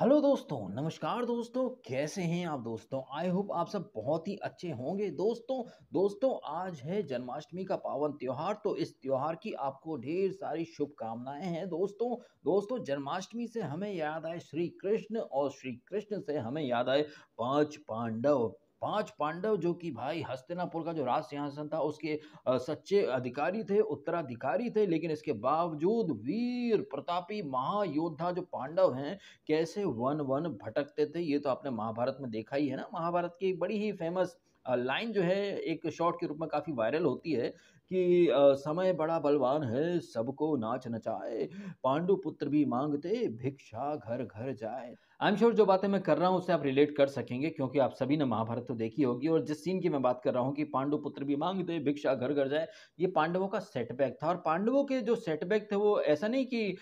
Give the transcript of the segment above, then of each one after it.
hello दोस्तों नमस्कार दोस्तों कैसे हैं आप दोस्तों आई होप आप सब बहुत ही अच्छे होंगे दोस्तों दोस्तों आज है जन्माष्टमी का पावन त्यौहार तो इस त्यौहार की आपको ढेर सारी शुभकामनाएं हैं दोस्तों दोस्तों जन्माष्टमी से हमें याद आए श्री कृष्ण और श्री कृष्ण से हमें याद आए पांच पांडव पांच पांडव जो कि भाई हस्तिनापुर का जो राज सिंहासन था उसके सच्चे अधिकारी थे उत्तराधिकारी थे लेकिन इसके बावजूद वीर प्रतापी महायोद्धा जो पांडव हैं कैसे वन वन भटकते थे ये तो आपने महाभारत में देखा ही है ना महाभारत की बड़ी ही फेमस लाइन जो है एक शॉर्ट के रूप में काफ़ी वायरल होती है कि समय बड़ा बलवान है सबको नाच नचाए पांडु पुत्र भी मांगते भिक्षा घर घर जाए आई एम श्योर जो बातें मैं कर रहा हूँ उसे आप रिलेट कर सकेंगे क्योंकि आप सभी ने महाभारत तो देखी होगी और जिस सीन की मैं बात कर रहा हूँ कि पांडु पुत्र भी मांगते भिक्षा घर घर जाए ये पांडवों का सेटबैक था और पांडवों के जो सेटबैक थे वो ऐसा नहीं कि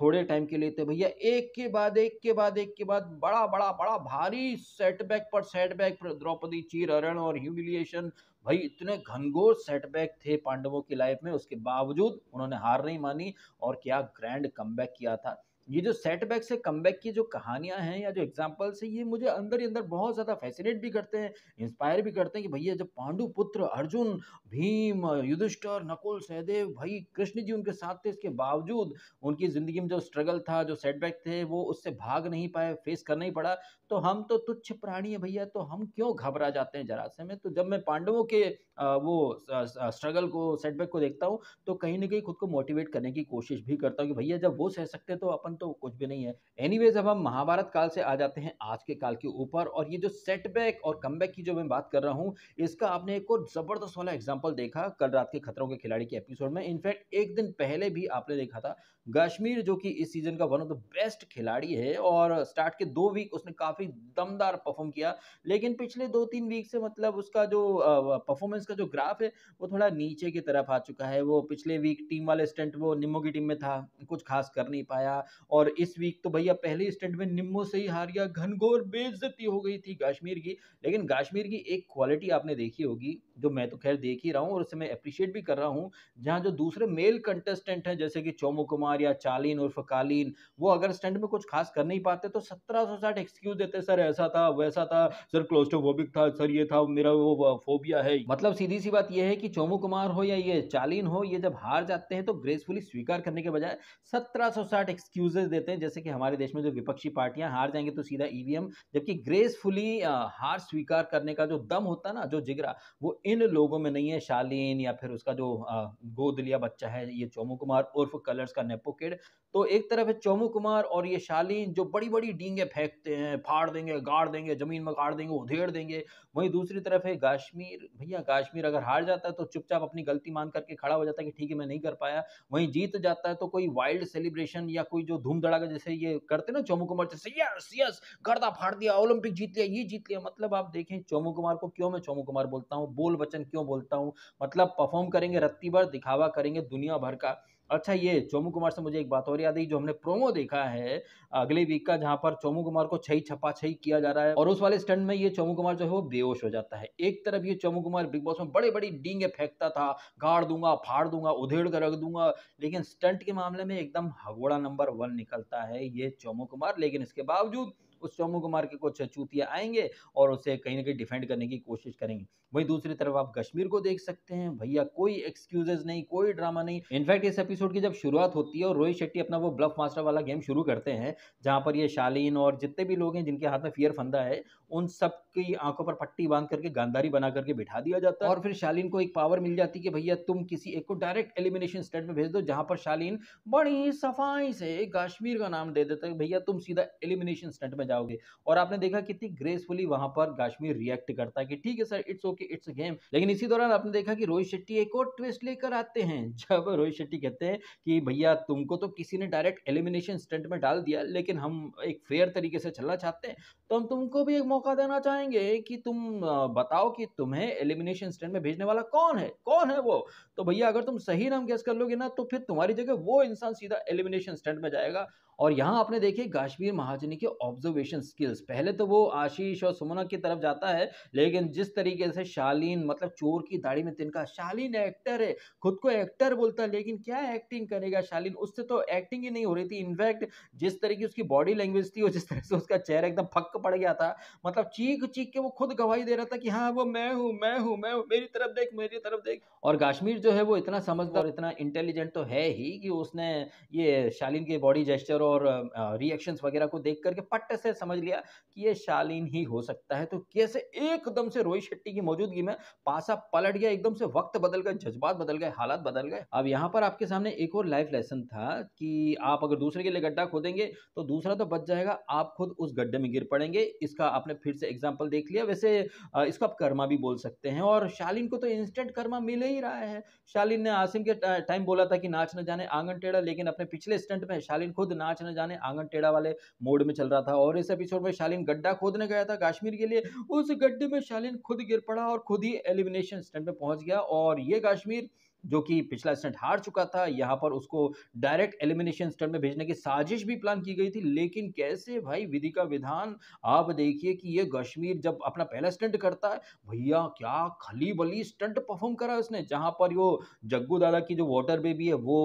थोड़े टाइम के लिए थे भैया एक के बाद एक के बाद एक के बाद बड़ा बड़ा बड़ा भारी सेटबैक पर सेटबैक पर द्रौपदी चीर हरण और ह्यूमिलिएशन भाई इतने घनघोर सेटबैक थे पांडवों की लाइफ में उसके बावजूद उन्होंने हार नहीं मानी और क्या ग्रैंड कमबैक किया था ये जो सेटबैक से कम की जो कहानियां हैं या जो एग्जाम्पल्स है ये मुझे अंदर ही अंदर बहुत ज़्यादा फैसिनेट भी करते हैं इंस्पायर भी करते हैं कि भैया जब पांडु पुत्र अर्जुन भीम युधिष्ठर नकुल सहदेव भाई कृष्ण जी उनके साथ थे इसके बावजूद उनकी ज़िंदगी में जो स्ट्रगल था जो सेटबैक थे वो उससे भाग नहीं पाए फेस करना ही पड़ा तो हम तो तुच्छ प्राणी है भैया तो हम क्यों घबरा जाते हैं जरासे में तो जब मैं पांडवों के वो स्ट्रगल को सेटबैक को देखता हूँ तो कहीं ना कहीं खुद को मोटिवेट करने की कोशिश भी करता हूँ कि भैया जब वो सह सकते तो अपन सिस्टम तो कुछ भी नहीं है एनीवेज अब हम महाभारत काल से आ जाते हैं आज के काल के ऊपर और ये जो सेटबैक और कम की जो मैं बात कर रहा हूँ इसका आपने एक और ज़बरदस्त वाला एग्जाम्पल देखा कल रात के खतरों के खिलाड़ी के एपिसोड में इनफैक्ट एक दिन पहले भी आपने देखा था कश्मीर जो कि इस सीजन का वन ऑफ द बेस्ट खिलाड़ी है और स्टार्ट के दो वीक उसने काफ़ी दमदार परफॉर्म किया लेकिन पिछले दो तीन वीक से मतलब उसका जो परफॉर्मेंस का जो ग्राफ है वो थोड़ा नीचे की तरफ आ चुका है वो पिछले वीक टीम वाले स्टेंट वो निमो की टीम में था कुछ खास कर नहीं पाया और इस वीक तो भैया पहले स्टेट में निम्बो से ही हार गया घनघोर बेजती हो गई थी काश्मीर की लेकिन काश्मीर की एक क्वालिटी आपने देखी होगी जो मैं तो खैर देख ही रहा हूँ और उससे मैं अप्रिशिएट भी कर रहा हूँ जहाँ जो दूसरे मेल कंटेस्टेंट हैं जैसे कि चोमो कुमार या चालीन उर्फ कालीन वो अगर स्टेंट में कुछ खास कर नहीं पाते तो सत्रह सौ साठ एक्सक्यूज देते सर ऐसा था वैसा था सर क्लोस्टोफोबिक था सर ये था मेरा वो फोबिया है मतलब सीधी सी बात यह है कि चोमो कुमार हो या ये चालीन हो ये जब हार जाते हैं तो ग्रेसफुली स्वीकार करने के बजाय सत्रह सौ साठ एक्सक्यूज एक्सक्यूजेस देते हैं जैसे कि हमारे देश में जो विपक्षी पार्टियां हार जाएंगे तो सीधा ईवीएम e जबकि ग्रेसफुली हार स्वीकार करने का जो दम होता है ना जो जिगरा वो इन लोगों में नहीं है शालीन या फिर उसका जो गोद लिया बच्चा है ये चोमू कुमार उर्फ कलर्स का नेपोकेड तो एक तरफ है चोमू कुमार और ये शालीन जो बड़ी बड़ी डींगे फेंकते हैं फाड़ देंगे गाड़ देंगे जमीन में गाड़ देंगे उधेड़ देंगे वहीं दूसरी तरफ है काश्मीर भैया काश्मीर अगर हार जाता है तो चुपचाप अपनी गलती मान करके खड़ा हो जाता है कि ठीक है मैं नहीं कर पाया वहीं जीत जाता है तो कोई वाइल्ड सेलिब्रेशन या कोई जो धूम धड़ाका जैसे ये करते ना चोमू कुमार जैसे यस यस गर्दा फाड़ दिया ओलंपिक जीत लिया ये जीत लिया मतलब आप देखें चोमू कुमार को क्यों मैं चोमू कुमार बोलता हूँ बोल बच्चन क्यों बोलता हूँ मतलब परफॉर्म करेंगे रत्ती भर दिखावा करेंगे दुनिया भर का अच्छा ये चोमू कुमार से मुझे एक बात और याद आई जो हमने प्रोमो देखा है अगले वीक का जहाँ पर चोमू कुमार को छई छपा छई किया जा रहा है और उस वाले स्टंट में ये चोमू कुमार जो है वो बेहोश हो जाता है एक तरफ ये चोमू कुमार बिग बॉस में बड़े बड़ी डींगे फेंकता था गाड़ दूंगा फाड़ दूंगा उधेड़ कर रख दूंगा लेकिन स्टंट के मामले में एकदम हगोड़ा नंबर वन निकलता है ये चोमू कुमार लेकिन इसके बावजूद उस चौमू कुमार के कुछ चूतिया आएंगे और उसे कहीं ना कहीं डिफेंड करने की कोशिश करेंगे वहीं दूसरी तरफ आप कश्मीर को देख सकते हैं भैया कोई एक्सक्यूजेज नहीं कोई ड्रामा नहीं इनफैक्ट इस एपिसोड की जब शुरुआत होती है और रोहित शेट्टी अपना वो ब्लफ मास्टर वाला गेम शुरू करते हैं जहाँ पर ये शालीन और जितने भी लोग हैं जिनके हाथ में फियर फंदा है उन सब की आंखों पर पट्टी बांध करके गांधारी बना करके बिठा दिया जाता है और फिर शालीन को एक पावर मिल जाती है कि भैया तुम किसी एक को डायरेक्ट एलिमिनेशन स्टेट में भेज दो जहां पर शालीन बड़ी सफाई से कश्मीर का नाम दे देता है भैया तुम सीधा एलिमिनेशन स्टेट में जाओगे और आपने देखा कितनी ग्रेसफुली वहां पर कश्मीर रिएक्ट करता है कि ठीक है sir it's okay it's game लेकिन इसी दौरान आपने देखा कि रोहित शेट्टी एक और ट्विस्ट लेकर आते हैं जब रोहित शेट्टी कहते हैं कि भैया तुमको तो किसी ने डायरेक्ट एलिमिनेशन स्टेट में डाल दिया लेकिन हम एक फेयर तरीके से चलना चाहते हैं तो हम तुमको भी एक मौका देना चाहेंगे कि तुम बताओ कि तुम्हें एलिमिनेशन स्टैंड में भेजने वाला कौन है कौन है वो तो भैया अगर तुम सही नाम गैस कर लोगे ना तो फिर तुम्हारी जगह वो इंसान सीधा एलिमिनेशन स्टैंड में जाएगा और यहाँ आपने देखिए काश्मीर महाजनी के ऑब्जर्वेशन स्किल्स पहले तो वो आशीष और सुमना की तरफ जाता है लेकिन जिस तरीके से शालीन मतलब चोर की दाढ़ी में तिनका शालीन एक्टर है खुद को एक्टर बोलता है लेकिन क्या एक्टिंग करेगा शालीन उससे तो एक्टिंग ही नहीं हो रही थी इनफैक्ट जिस तरीके उसकी बॉडी लैंग्वेज थी और जिस तरह से उसका चेहरा एकदम फक पड़ गया था मतलब चीख चीख के वो खुद गवाही दे रहा था कि हाँ वो मैं हूँ मैं हूँ मैं हूँ मेरी तरफ देख मेरी तरफ देख और काश्मीर जो है वो इतना समझदार इतना इंटेलिजेंट तो है ही कि उसने ये शालीन के बॉडी जेस्टर और रिएक्शंस वगैरह को देख करके पट्ट से समझ लिया कि ये शालीन ही हो सकता है तो कैसे एकदम से रोहित शेट्टी की मौजूदगी में पासा पलट गया एकदम से वक्त बदल गए जज्बात बदल गए हालात बदल गए अब यहाँ पर आपके सामने एक और लाइफ लेसन था कि आप अगर दूसरे के लिए गड्ढा खोदेंगे तो दूसरा तो बच जाएगा आप खुद उस गड्ढे में गिर पड़ेंगे इसका आपने फिर से एग्जाम्पल देख लिया वैसे इसको आप कर्मा भी बोल सकते हैं और शालीन को तो इंस्टेंट कर्मा मिल ही रहा है शालीन ने आसिम के टाइम बोला था कि नाच न जाने आंगन टेढ़ा लेकिन अपने पिछले स्टंट में शालीन खुद नाच नाच न जाने आंगन टेढ़ा वाले मोड में चल रहा था और इस एपिसोड में शालीन गड्ढा खोदने गया था कश्मीर के लिए उस गड्ढे में शालीन खुद गिर पड़ा और खुद ही एलिमिनेशन स्टैंड में पहुंच गया और ये कश्मीर जो कि पिछला स्टेंट हार चुका था यहाँ पर उसको डायरेक्ट एलिमिनेशन स्टेंट में भेजने की साजिश भी प्लान की गई थी लेकिन कैसे भाई विधि का विधान आप देखिए कि ये कश्मीर जब अपना पहला स्टंट करता है भैया क्या खली बली स्टंट परफॉर्म करा उसने जहाँ पर वो जग्गू दादा की जो वाटर बेबी है वो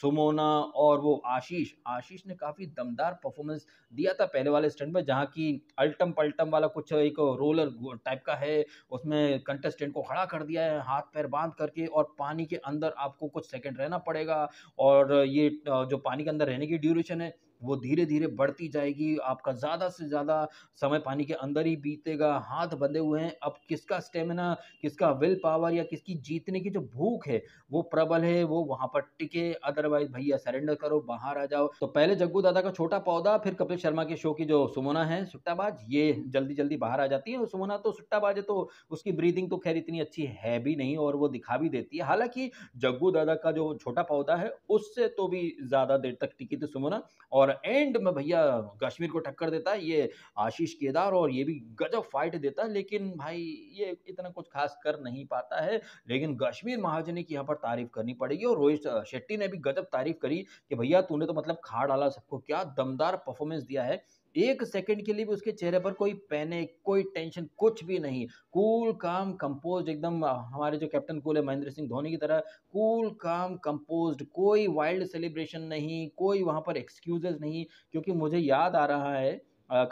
सुमोना और वो आशीष आशीष ने काफ़ी दमदार परफॉर्मेंस दिया था पहले वाले स्टैंड में जहाँ की अल्टम पल्टम वाला कुछ एक रोलर टाइप का है उसमें कंटेस्टेंट को खड़ा कर दिया है हाथ पैर बांध करके और पानी के अंदर आपको कुछ सेकेंड रहना पड़ेगा और ये जो पानी के अंदर रहने की ड्यूरेशन है वो धीरे धीरे बढ़ती जाएगी आपका ज़्यादा से ज़्यादा समय पानी के अंदर ही बीतेगा हाथ बंधे हुए हैं अब किसका स्टेमिना किसका विल पावर या किसकी जीतने की जो भूख है वो प्रबल है वो वहाँ पर टिके अदरवाइज भैया सरेंडर करो बाहर आ जाओ तो पहले जग्गू दादा का छोटा पौधा फिर कपिल शर्मा के शो की जो सुमोना है सुट्टाबाज ये जल्दी जल्दी बाहर आ जाती है और सुमोना तो सुट्टाबाज है तो उसकी ब्रीदिंग तो खैर इतनी अच्छी है भी नहीं और वो दिखा भी देती है हालांकि जग्गू दादा का जो छोटा पौधा है उससे तो भी ज़्यादा देर तक टिकी थी सुमोना और और एंड में भैया कश्मीर को टक्कर देता है ये आशीष केदार और ये भी गजब फाइट देता है लेकिन भाई ये इतना कुछ खास कर नहीं पाता है लेकिन कश्मीर महाजनी की यहाँ पर तारीफ करनी पड़ेगी और रोहित शेट्टी ने भी गजब तारीफ करी कि भैया तूने तो मतलब खा डाला सबको क्या दमदार परफॉर्मेंस दिया है एक सेकंड के लिए भी उसके चेहरे पर कोई पैनिक कोई टेंशन कुछ भी नहीं कूल काम कंपोज एकदम हमारे जो कैप्टन कूल है महेंद्र सिंह धोनी की तरह कूल काम कंपोज कोई वाइल्ड सेलिब्रेशन नहीं कोई वहाँ पर एक्सक्यूजेज नहीं क्योंकि मुझे याद आ रहा है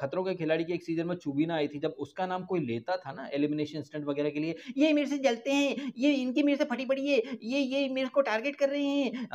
खतरों के खिलाड़ी की एक सीजन में चुबीना आई थी जब उसका नाम कोई लेता था ना एलिमिनेशन स्टंट वगैरह के लिए ये मेरे से जलते हैं ये इनकी मेरे से फटी पड़ी है ये ये मेरे को टारगेट कर रहे हैं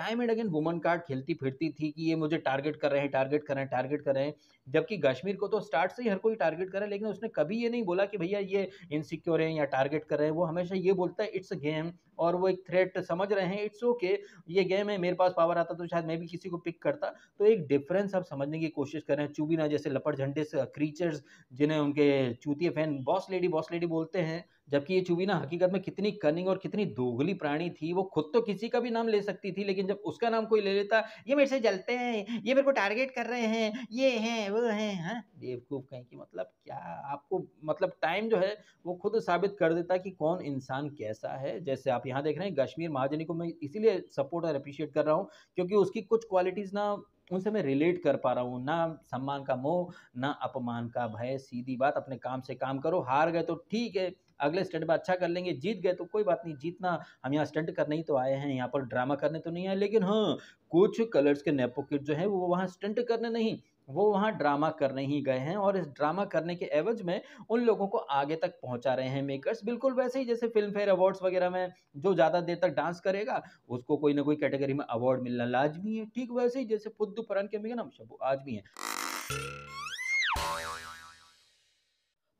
time and again woman card खेलती फिरती थी कि ये मुझे टारगेट कर रहे हैं टारगेट कर रहे हैं टारगेट कर रहे हैं जबकि कश्मीर को तो स्टार्ट से ही हर कोई टारगेट कर रहा है लेकिन उसने कभी ये नहीं बोला कि भैया ये इनसिक्योर है या टारगेट कर रहे हैं वो हमेशा ये बोलता है इट्स अ गेम और वो एक थ्रेट समझ रहे हैं इट्स ओके okay, ये गेम है मेरे पास पावर आता तो शायद मैं भी किसी को पिक करता तो एक डिफरेंस आप समझने की कोशिश कर रहे हैं चूबीना जैसे लपड़ झंडे क्रीचर्स जिन्हें उनके चूतिए fan boss lady boss lady बोलते हैं जबकि ये चुबीना हकीकत में कितनी कनिंग और कितनी दोगली प्राणी थी वो खुद तो किसी का भी नाम ले सकती थी लेकिन जब उसका नाम कोई ले लेता ये मेरे से जलते हैं ये मेरे को टारगेट कर रहे हैं ये हैं वो हैं हाँ बेवकूफ़ कहें कि मतलब क्या आपको मतलब टाइम जो है वो खुद साबित कर देता कि कौन इंसान कैसा है जैसे आप यहाँ देख रहे हैं कश्मीर महाजनी को मैं इसीलिए सपोर्ट और अप्रिशिएट कर रहा हूँ क्योंकि उसकी कुछ क्वालिटीज़ ना उनसे मैं रिलेट कर पा रहा हूँ ना सम्मान का मोह ना अपमान का भय सीधी बात अपने काम से काम करो हार गए तो ठीक है अगले स्टंट में अच्छा कर लेंगे जीत गए तो कोई बात नहीं जीतना हम यहाँ स्टंट करने ही तो आए हैं यहाँ पर ड्रामा करने तो नहीं आए लेकिन हाँ कुछ कलर्स के नेपोकिट जो है वो वहाँ स्टंट करने नहीं वो वहाँ ड्रामा करने ही गए हैं और इस ड्रामा करने के एवज में उन लोगों को आगे तक पहुँचा रहे हैं मेकर्स बिल्कुल वैसे ही जैसे फिल्म फेयर अवार्ड्स वगैरह में जो ज़्यादा देर तक डांस करेगा उसको कोई ना कोई कैटेगरी में अवार्ड मिलना लाजमी है ठीक वैसे ही जैसे पुद्दू परन के मेघनम शबू आज भी हैं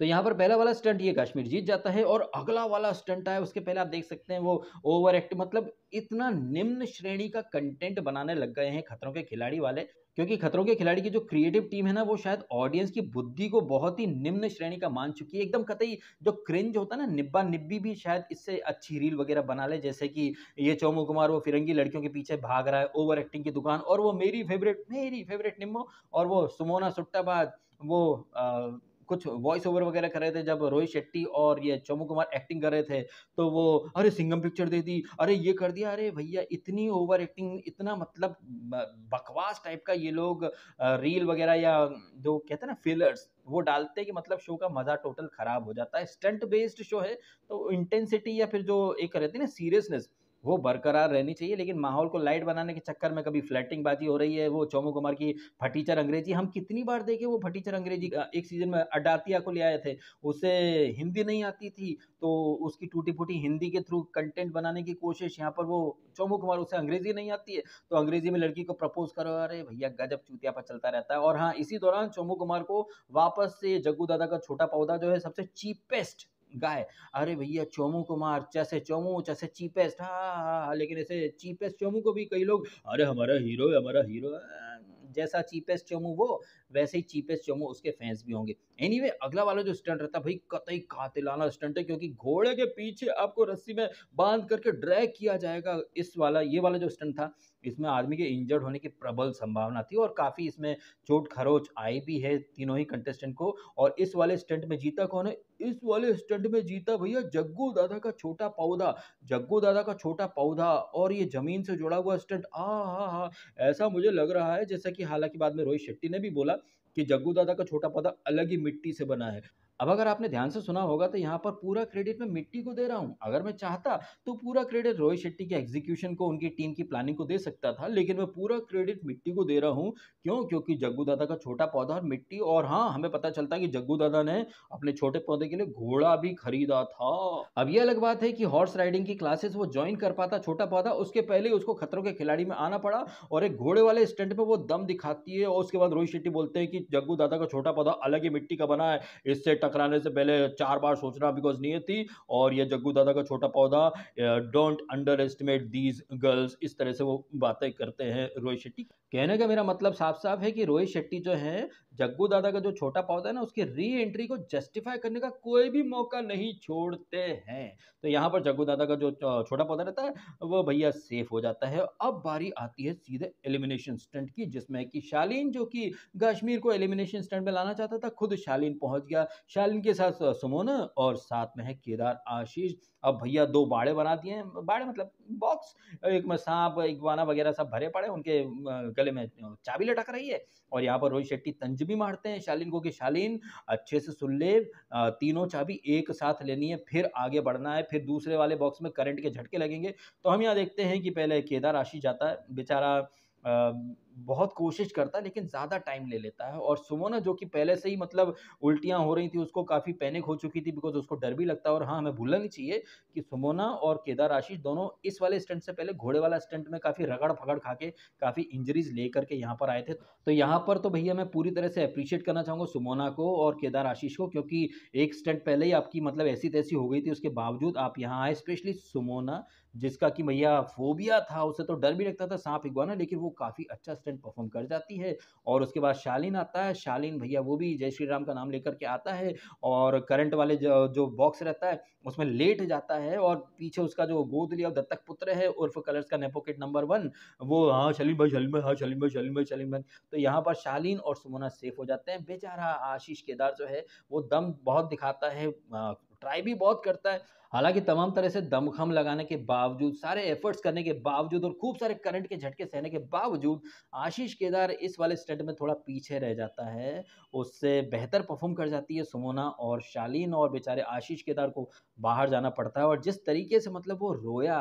तो यहाँ पर पहला वाला स्टंट ये कश्मीर जीत जाता है और अगला वाला स्टंट आया उसके पहले आप देख सकते हैं वो ओवर एक्ट मतलब इतना निम्न श्रेणी का कंटेंट बनाने लग गए हैं खतरों के खिलाड़ी वाले क्योंकि खतरों के खिलाड़ी की जो क्रिएटिव टीम है ना वो शायद ऑडियंस की बुद्धि को बहुत ही निम्न श्रेणी का मान चुकी है एकदम कतई जो क्रिंज होता है ना निब्बा निब्बी भी शायद इससे अच्छी रील वगैरह बना ले जैसे कि ये चोमू कुमार वो फिरंगी लड़कियों के पीछे भाग रहा है ओवर एक्टिंग की दुकान और वो मेरी फेवरेट मेरी फेवरेट निम्बो और वो सुमोना सुट्टाबाद वो आ, कुछ वॉइस ओवर वगैरह कर रहे थे जब रोहित शेट्टी और ये चमू कुमार एक्टिंग कर रहे थे तो वो अरे सिंगम पिक्चर दे दी अरे ये कर दिया अरे भैया इतनी ओवर एक्टिंग इतना मतलब बकवास टाइप का ये लोग रील वगैरह या जो कहते हैं ना फिलर्स वो डालते कि मतलब शो का मज़ा टोटल ख़राब हो जाता है स्टंट बेस्ड शो है तो इंटेंसिटी या फिर जो एक रहती है ना सीरियसनेस वो बरकरार रहनी चाहिए लेकिन माहौल को लाइट बनाने के चक्कर में कभी फ्लैटिंग बाजी हो रही है वो चोमू कुमार की फटीचर अंग्रेजी हम कितनी बार देखे वो फटीचर अंग्रेजी एक सीजन में अडातिया को ले आए थे उसे हिंदी नहीं आती थी तो उसकी टूटी फूटी हिंदी के थ्रू कंटेंट बनाने की कोशिश यहाँ पर वो चौमू कुमार उसे अंग्रेजी नहीं आती है तो अंग्रेजी में लड़की को प्रपोज करो अरे भैया गजब चूतिया पर चलता रहता है और हाँ इसी दौरान चोमू कुमार को वापस से जग्गू दादा का छोटा पौधा जो है सबसे चीपेस्ट गाय अरे भैया चोमू को मार जैसे चोमू चैसे चीपेस्ट हाँ लेकिन ऐसे चीपेस्ट चोमू को भी कई लोग अरे हमारा हीरो है हमारा हीरो जैसा चीपेस्ट चोमू वो वैसे ही चीपेस्ट चोमू उसके फैंस भी होंगे एनीवे anyway, अगला वाला जो स्टंट रहता है भाई कतई कातिलाना स्टंट है क्योंकि घोड़े के पीछे आपको रस्सी में बांध करके ड्रैग किया जाएगा इस वाला ये वाला जो स्टंट था इसमें आदमी के इंजर्ड होने की प्रबल संभावना थी और काफ़ी इसमें चोट खरोच आई भी है तीनों ही कंटेस्टेंट को और इस वाले स्टंट में जीता कौन है इस वाले स्टंट में जीता भैया जग्गू दादा का छोटा पौधा जग्गू दादा का छोटा पौधा और ये जमीन से जुड़ा हुआ स्टंट आ हा हा ऐसा मुझे लग रहा है जैसा कि हालांकि बाद में रोहित शेट्टी ने भी बोला कि जग्गू दादा का छोटा पौधा अलग ही मिट्टी से बना है अब अगर आपने ध्यान से सुना होगा तो यहाँ पर पूरा क्रेडिट मैं मिट्टी को दे रहा हूँ अगर मैं चाहता तो पूरा क्रेडिट रोहित शेट्टी के एग्जीक्यूशन को उनकी टीम की प्लानिंग को दे सकता था लेकिन मैं पूरा क्रेडिट मिट्टी को दे रहा हूँ क्यों क्योंकि जग्गू दादा का छोटा पौधा और मिट्टी और हाँ हमें पता चलता है कि जग्गू दादा ने अपने छोटे पौधे के लिए घोड़ा भी खरीदा था अब यह अलग बात है कि हॉर्स राइडिंग की क्लासेस वो ज्वाइन कर पाता छोटा पौधा उसके पहले ही उसको खतरों के खिलाड़ी में आना पड़ा और एक घोड़े वाले स्टैंड पर वो दम दिखाती है और उसके बाद रोहित शेट्टी बोलते हैं कि जग्गू दादा का छोटा पौधा अलग ही मिट्टी का बना है इससे टकराने से पहले चार बार सोचना बिकॉज नहीं थी और ये जग्गू दादा का छोटा पौधा don't underestimate these girls इस तरह से वो बातें करते हैं रोहित शेट्टी कहने का मेरा मतलब साफ साफ है कि रोहित शेट्टी जो है जग्गू दादा का जो छोटा पौधा है ना उसकी री एंट्री को जस्टिफाई करने का कोई भी मौका नहीं छोड़ते हैं तो यहाँ पर जग्गू दादा का जो छोटा पौधा रहता है वो भैया सेफ हो जाता है अब बारी आती है सीधे एलिमिनेशन स्टंट की जिसमें कि शालीन जो कि कश्मीर को एलिमिनेशन स्टंट में लाना चाहता था खुद शालीन पहुंच गया शालिन के साथ सुमोना और साथ में है केदार आशीष अब भैया दो बाड़े बना दिए हैं बाड़े मतलब बॉक्स एक में सांप इगवाना वगैरह सब भरे पड़े उनके गले में चाबी लटक रही है और यहाँ पर रोहित शेट्टी तंज भी मारते हैं शालिन को कि शालिन अच्छे से सुन ले तीनों चाबी एक साथ लेनी है फिर आगे बढ़ना है फिर दूसरे वाले बॉक्स में करंट के झटके लगेंगे तो हम यहाँ देखते हैं कि पहले केदार आशीष जाता है बेचारा बहुत कोशिश करता है लेकिन ज़्यादा टाइम ले लेता है और सुमोना जो कि पहले से ही मतलब उल्टियाँ हो रही थी उसको काफ़ी पैनिक हो चुकी थी बिकॉज उसको डर भी लगता है और हाँ हमें भूलना नहीं चाहिए कि सुमोना और केदार आशीष दोनों इस वाले स्टंट से पहले घोड़े वाला स्टंट में काफ़ी रगड़ फगड़ खा के काफ़ी इंजरीज ले करके यहाँ पर आए थे तो यहाँ पर तो भैया मैं पूरी तरह से अप्रिशिएट करना चाहूँगा सुमोना को और केदार आशीष को क्योंकि एक स्टंट पहले ही आपकी मतलब ऐसी तैसी हो गई थी उसके बावजूद आप यहाँ आए स्पेशली सुमोना जिसका कि भैया फोबिया था उसे तो डर भी लगता था सांप इगवाना लेकिन वो काफ़ी अच्छा कंटेस्टेंट परफॉर्म कर जाती है और उसके बाद शालीन आता है शालीन भैया वो भी जय श्री राम का नाम लेकर के आता है और करंट वाले जो, जो बॉक्स रहता है उसमें लेट जाता है और पीछे उसका जो गोद लिया दत्तक पुत्र है उर्फ कलर्स का नेपोकेट नंबर वन वो हाँ शलीन भाई शलीन भाई हाँ शलीन भाई शलीन भाई शलीन भाई तो यहाँ पर शालीन और सुमोना सेफ हो जाते हैं बेचारा आशीष केदार जो है वो दम बहुत दिखाता है हाँ, ट्राई भी बहुत करता है हालांकि तमाम तरह से दमखम लगाने के बावजूद सारे एफर्ट्स करने के बावजूद और खूब सारे करंट के झटके सहने के बावजूद आशीष केदार इस वाले स्टेट में थोड़ा पीछे रह जाता है उससे बेहतर परफॉर्म कर जाती है सुमोना और शालीन और बेचारे आशीष केदार को बाहर जाना पड़ता है और जिस तरीके से मतलब वो रोया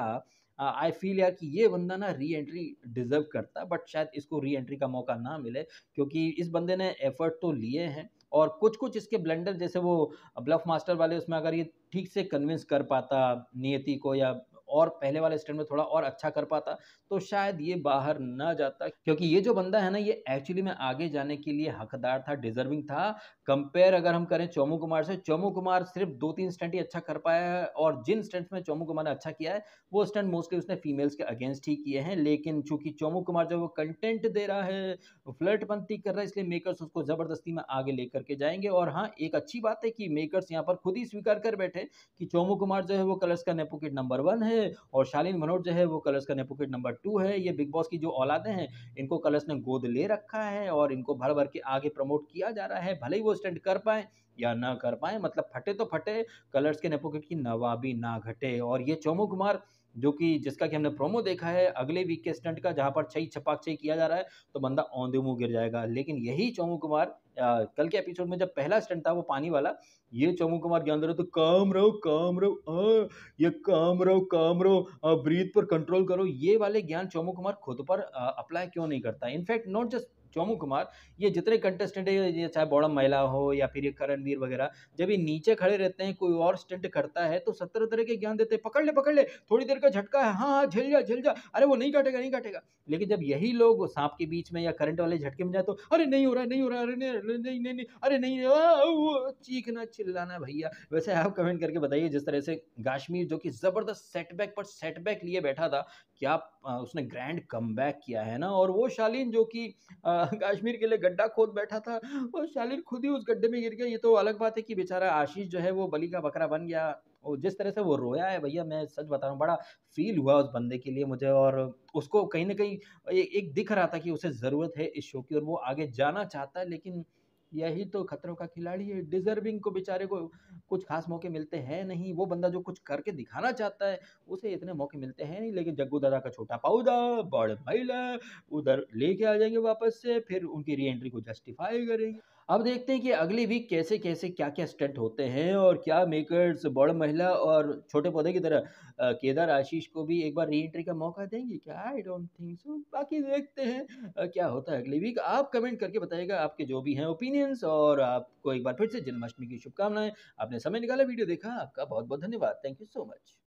आई फील यार कि ये बंदा ना री एंट्री डिज़र्व करता बट शायद इसको री एंट्री का मौका ना मिले क्योंकि इस बंदे ने एफर्ट तो लिए हैं और कुछ कुछ इसके ब्लेंडर जैसे वो ब्लफ मास्टर वाले उसमें अगर ये ठीक से कन्विंस कर पाता नियति को या और पहले वाले स्टैंड में थोड़ा और अच्छा कर पाता तो शायद ये बाहर ना जाता क्योंकि ये जो बंदा है ना ये एक्चुअली में आगे जाने के लिए हकदार था डिजर्विंग था कंपेयर अगर हम करें चोमू कुमार से चोमू कुमार सिर्फ दो तीन स्टंट ही अच्छा कर पाया है और जिन स्टंट्स में चोमू कुमार ने अच्छा किया है वो स्टंट मोस्टली उसने फीमेल्स के अगेंस्ट ही किए हैं लेकिन चूंकि चोमू कुमार जब वो कंटेंट दे रहा है फ्लर्टपंथी कर रहा है इसलिए मेकर्स उसको ज़बरदस्ती में आगे लेकर के जाएंगे और हाँ एक अच्छी बात है कि मेकर्स यहाँ पर खुद ही स्वीकार कर बैठे कि चोमू कुमार जो है वो कलर्स का नेपोकिट नंबर वन है और शालीन भनोट जो है वो कलर्स का नेपोकेट नंबर टू है ये बिग बॉस की जो औलादे हैं इनको कलर्स ने गोद ले रखा है और इनको भर भर के आगे प्रमोट किया जा रहा है भले ही वो स्टैंड कर पाए या ना कर पाए मतलब फटे तो फटे कलर्स के नेपो की नवाबी ना घटे और ये चोमू कुमार जो कि जिसका कि हमने प्रोमो देखा है अगले वीक के स्टंट का जहां पर छई छपाक छई किया जा रहा है तो बंदा औंधे मुंह गिर जाएगा लेकिन यही चोमू कुमार आ, कल के एपिसोड में जब पहला स्टंट था वो पानी वाला ये चोमू कुमार के अंदर तो काम रहो काम रहो आ, ये काम रहो काम रहो ब्रीथ पर कंट्रोल करो ये वाले ज्ञान चोमू कुमार खुद पर अप्लाई क्यों नहीं करता in fact not just Jomu Kumar ये जितने कंटेस्टेंट है चाहे बॉडम महिला हो या फिर ये करणवीर वगैरह जब ये नीचे खड़े रहते हैं कोई और स्टंट करता है तो सत्तर तरह के ज्ञान देते हैं पकड़ ले पकड़ ले थोड़ी देर का झटका है हाँ हाँ झेल जा झेल जा अरे वो नहीं काटेगा नहीं काटेगा लेकिन जब यही लोग सांप के बीच में या करंट वाले झटके में जाए तो अरे नहीं हो रहा है नहीं हो रहा अरे नहीं नहीं नहीं अरे नहीं चीखना चिल्लाना भैया वैसे आप कमेंट करके बताइए जिस तरह से काश्मीर जो कि ज़बरदस्त सेटबैक पर सेटबैक लिए बैठा था क्या उसने ग्रैंड कम किया है ना और वो शालीन जो कि कश्मीर के लिए गड्ढा खोद बैठा था और शालिन खुद ही उस गड्ढे में गिर गया ये तो अलग बात है कि बेचारा आशीष जो है वो बलि का बकरा बन गया और जिस तरह से वो रोया है भैया मैं सच बता रहा हूँ बड़ा फील हुआ उस बंदे के लिए मुझे और उसको कहीं ना कहीं एक दिख रहा था कि उसे ज़रूरत है इस शो की और वो आगे जाना चाहता है लेकिन यही तो खतरों का खिलाड़ी है डिजर्विंग को बेचारे को कुछ खास मौके मिलते हैं नहीं वो बंदा जो कुछ करके दिखाना चाहता है उसे इतने मौके मिलते हैं नहीं लेकिन जग्गू दादा का छोटा पौधा बड़े महिला उधर लेके आ जाएंगे वापस से फिर उनकी री एंट्री को जस्टिफाई करेंगे अब देखते हैं कि अगले वीक कैसे कैसे क्या क्या स्टंट होते हैं और क्या मेकर्स बड़ महिला और छोटे पौधे की तरह केदार आशीष को भी एक बार री एंट्री का मौका देंगे क्या आई डोंट थिंक सो बाकी देखते हैं क्या होता है अगली वीक आप कमेंट करके बताइएगा आपके जो भी हैं ओपिनियंस और आपको एक बार फिर से जन्माष्टमी की शुभकामनाएं आपने समय निकाला वीडियो देखा आपका बहुत बहुत धन्यवाद थैंक यू सो मच